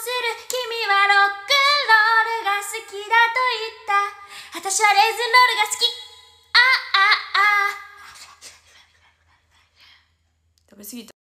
する君はロックンロールが好きだと言った私はレーズンロールが好きあああ食べ過ぎた